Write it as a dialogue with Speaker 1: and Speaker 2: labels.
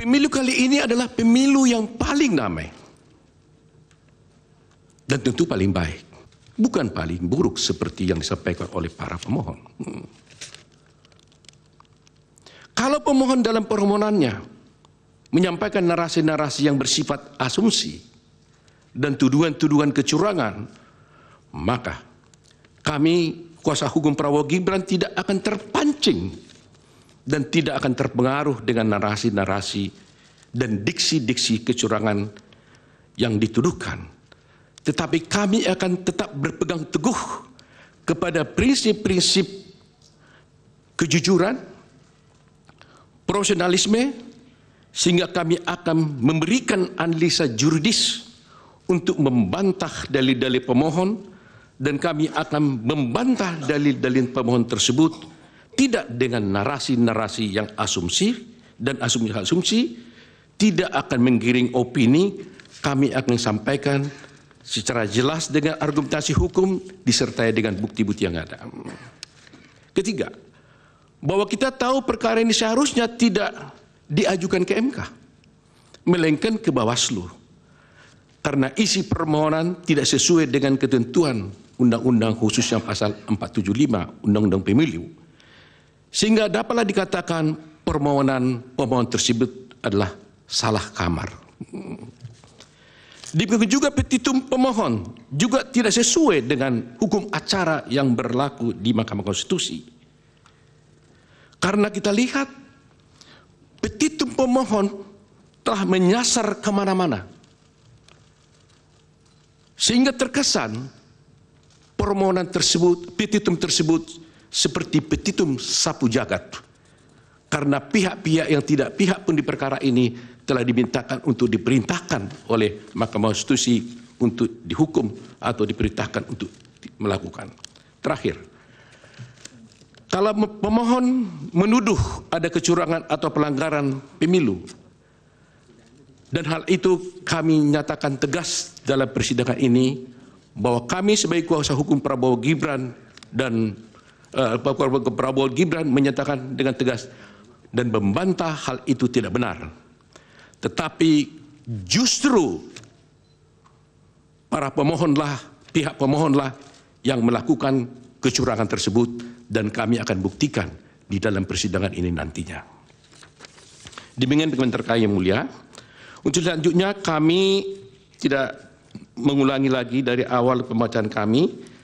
Speaker 1: Pemilu kali ini adalah pemilu yang paling damai. Dan tentu paling baik. Bukan paling buruk seperti yang disampaikan oleh para pemohon. Hmm. Kalau pemohon dalam permohonannya menyampaikan narasi-narasi yang bersifat asumsi dan tuduhan-tuduhan kecurangan, maka kami kuasa hukum Prabowo Gibran tidak akan terpancing dan tidak akan terpengaruh dengan narasi-narasi dan diksi-diksi kecurangan yang dituduhkan. Tetapi kami akan tetap berpegang teguh kepada prinsip-prinsip kejujuran, profesionalisme, sehingga kami akan memberikan analisa juridis untuk membantah dalil-dalil pemohon dan kami akan membantah dalil-dalil pemohon tersebut tidak dengan narasi-narasi yang asumsi dan asumsi-asumsi tidak akan menggiring opini kami akan sampaikan secara jelas dengan argumentasi hukum disertai dengan bukti-bukti yang ada. Ketiga, bahwa kita tahu perkara ini seharusnya tidak diajukan ke MK, melainkan ke Bawaslu. Karena isi permohonan tidak sesuai dengan ketentuan undang-undang khususnya pasal 475 Undang-Undang Pemilu sehingga dapatlah dikatakan permohonan pemohon tersebut adalah salah kamar. Demikian juga petitum pemohon juga tidak sesuai dengan hukum acara yang berlaku di Mahkamah Konstitusi. Karena kita lihat petitum pemohon telah menyasar kemana-mana. Sehingga terkesan permohonan tersebut, petitum tersebut seperti petitum sapu jagat. Karena pihak-pihak yang tidak pihak pun di perkara ini telah dimintakan untuk diperintahkan oleh Mahkamah Konstitusi untuk dihukum atau diperintahkan untuk melakukan. Terakhir, kalau pemohon menuduh ada kecurangan atau pelanggaran pemilu, dan hal itu kami nyatakan tegas dalam persidangan ini bahwa kami sebagai kuasa hukum Prabowo Gibran dan Eh, Prabowo Gibran menyatakan dengan tegas dan membantah hal itu tidak benar. Tetapi justru para pemohonlah, pihak pemohonlah yang melakukan kecurangan tersebut dan kami akan buktikan di dalam persidangan ini nantinya. Demikian dengan terkaya mulia. Untuk selanjutnya kami tidak mengulangi lagi dari awal pembacaan kami,